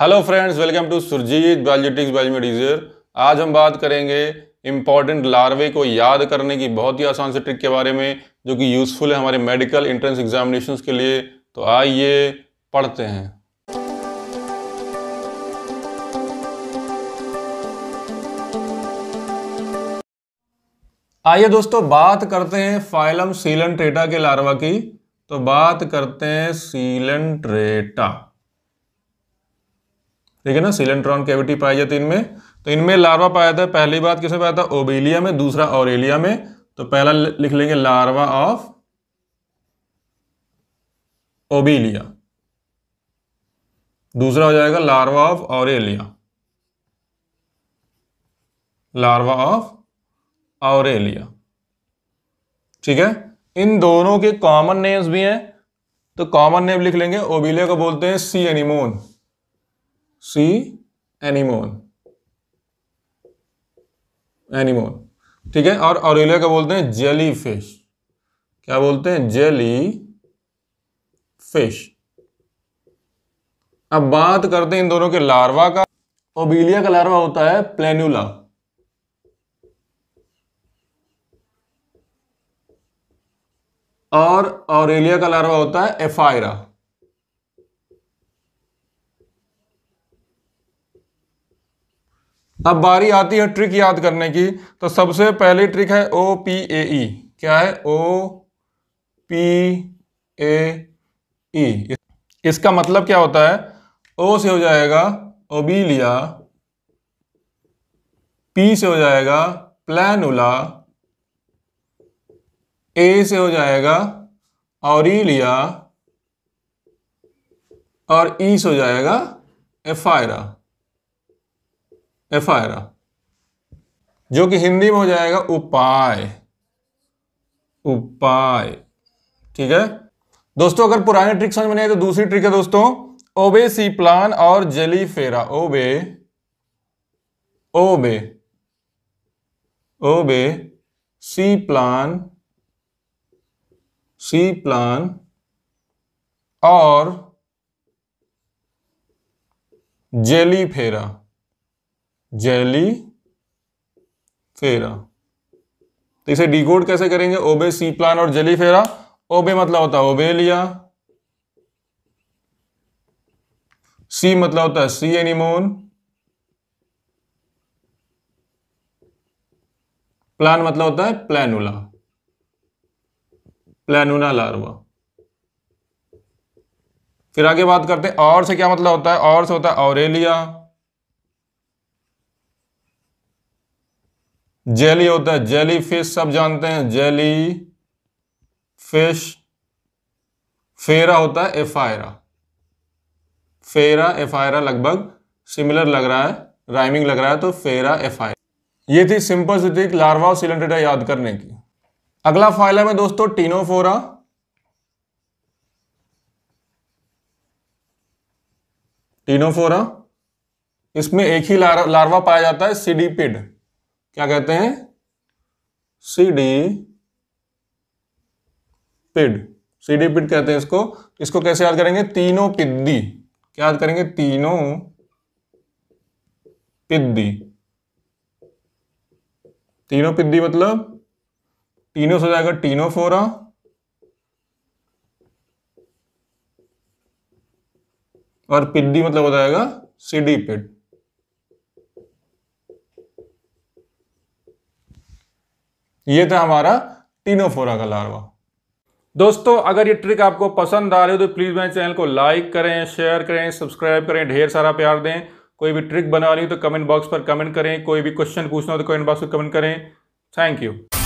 hello friends welcome to Surjeet बायोलिटिक्स बायोमेडिजर आज हम बात करेंगे इंपॉर्टेंट लार्वे को याद करने की बहुत ही आसान से ट्रिक के बारे में जो कि यूज़फुल है हमारे मेडिकल एंट्रेंस एग्जामिनेशन के लिए तो आइए पढ़ते हैं आइए दोस्तों बात करते हैं फाइलम सीलन ट्रेटा के लार्वा की तो बात करते हैं सीलन ट्रेटा ठीक है ना सिलेंट्रॉन कैविटी पाई जाती है इनमें तो इनमें लार्वा पाया था पहली बात किसमें पाया है ओबेलिया में दूसरा ऑरेलिया में तो पहला लिख लेंगे लार्वा ऑफ ओबेलिया दूसरा हो जाएगा larva of aurelia larva of aurelia ठीक है इन दोनों के कॉमन नेम्स भी हैं तो कॉमन नेम लिख लेंगे ओबिलिया को बोलते हैं sea anemone sea anemone anemone ठीक है और ऑरेलिया का बोलते हैं जेली फिश क्या बोलते हैं जेली फिश अब बात करते हैं इन दोनों के लार्वा का ओबिलिया का लार्वा होता है प्लेनुला और ऑरेलिया का लार्वा होता है एफायरा अब बारी आती है ट्रिक याद करने की तो सबसे पहली ट्रिक है ओ पी ए ई क्या है ओ पी ए ई इसका मतलब क्या होता है ओ से हो जाएगा ओबीलिया पी से हो जाएगा प्लानुला ए से हो जाएगा ऑरिलिया और ई e से हो जाएगा एफायरा एफायरा जो कि हिंदी में हो जाएगा उपाय उपाय ठीक है दोस्तों अगर पुराने ट्रिक समझ में नहीं आए तो दूसरी ट्रिक है दोस्तों ओबे सी प्लान और जली फेरा ओबे ओबे ओबे सी प्लान सी प्लान और जेली फेरा जेली फेरा तो इसे डिकोड कैसे करेंगे ओबे सी प्लान और जेली फेरा ओबे मतलब होता है ओबे लिया सी मतलब होता है सी एनिमोन प्लान मतलब होता है प्लानुला प्लानुला लार्वा फिर आगे बात करते हैं और से क्या मतलब होता है और से होता है ऑरेलिया जेली होता है जेली फिश सब जानते हैं जेली फिश फेरा होता है एफायरा फेरा एफायरा लगभग सिमिलर लग रहा है राइमिंग लग रहा है तो फेरा एफायरा ये थी सिंपल सिटिक लार्वा और याद करने की अगला फाइल है दोस्तों टीनोफोरा टीनोफोरा इसमें एक ही लार्वा पाया जाता है सीडीपिड क्या कहते हैं सी डी पिड सी डी पिड कहते हैं इसको इसको कैसे याद करेंगे तीनों पिद्दी क्या याद करेंगे तीनों पिद्दी तीनों पिद्दी मतलब तीनों से जाएगा टीनो फोरा और पिद्दी मतलब हो जाएगा सीडी पिड ये था हमारा टीनोफोरा का लार्वा दोस्तों अगर ये ट्रिक आपको पसंद आ रही हो तो प्लीज़ मेरे चैनल को लाइक करें शेयर करें सब्सक्राइब करें ढेर सारा प्यार दें कोई भी ट्रिक बना रही हो तो कमेंट बॉक्स पर कमेंट करें कोई भी क्वेश्चन पूछना हो तो कमेंट बॉक्स पर कमेंट करें थैंक यू